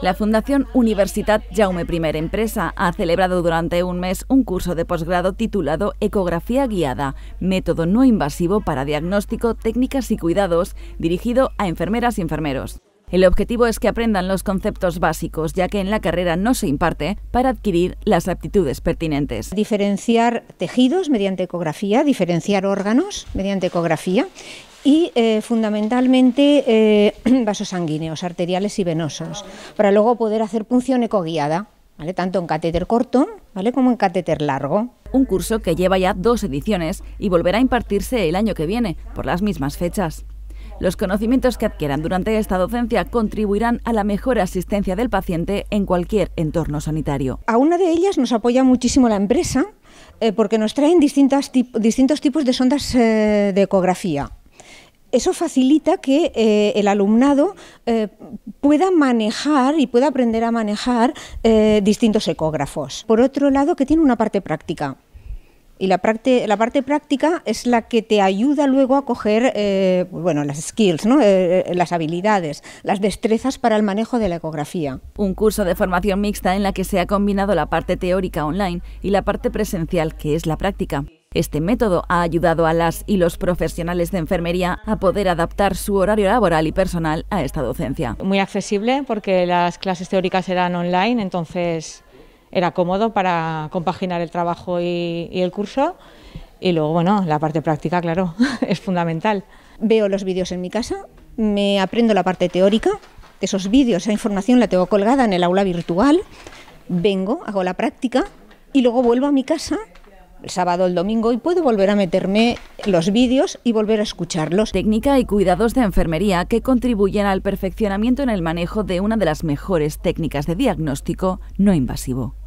La Fundación Universitat Jaume I Empresa ha celebrado durante un mes un curso de posgrado titulado Ecografía Guiada, método no invasivo para diagnóstico, técnicas y cuidados, dirigido a enfermeras y enfermeros. El objetivo es que aprendan los conceptos básicos, ya que en la carrera no se imparte, para adquirir las aptitudes pertinentes. Diferenciar tejidos mediante ecografía, diferenciar órganos mediante ecografía y eh, fundamentalmente eh, vasos sanguíneos, arteriales y venosos, para luego poder hacer punción ecoguiada, ¿vale? tanto en catéter corto ¿vale? como en catéter largo. Un curso que lleva ya dos ediciones y volverá a impartirse el año que viene, por las mismas fechas. Los conocimientos que adquieran durante esta docencia contribuirán a la mejor asistencia del paciente en cualquier entorno sanitario. A una de ellas nos apoya muchísimo la empresa eh, porque nos traen distintos tipos de sondas eh, de ecografía eso facilita que eh, el alumnado pueda manejar y pueda aprender a manejar distintos ecógrafos. Por otro lado, que tiene una parte práctica. Y la parte, práctica es la que te ayuda luego a coger eh, bueno, las skills, eh, eh, las habilidades, las destrezas para el manejo de la ecografía. Un curso de formación mixta en la que se ha combinado la parte teórica online y la parte presencial, que es la práctica. Este método ha ayudado a las y los profesionales de enfermería a poder adaptar su horario laboral y personal a esta docencia. Muy accesible porque las clases teóricas serán online, entonces era cómodo para compaginar el trabajo y, el curso. Y luego, bueno, la parte práctica, claro, es fundamental. Veo los vídeos en mi casa, me aprendo la parte teórica, de esos vídeos, esa información la tengo colgada en el aula virtual, vengo, hago la práctica y luego vuelvo a mi casa el sábado, o el domingo y puedo volver a meterme los vídeos y volver a escucharlos. Técnica y cuidados de enfermería que contribuyen al perfeccionamiento en el manejo de una de las mejores técnicas de diagnóstico no invasivo.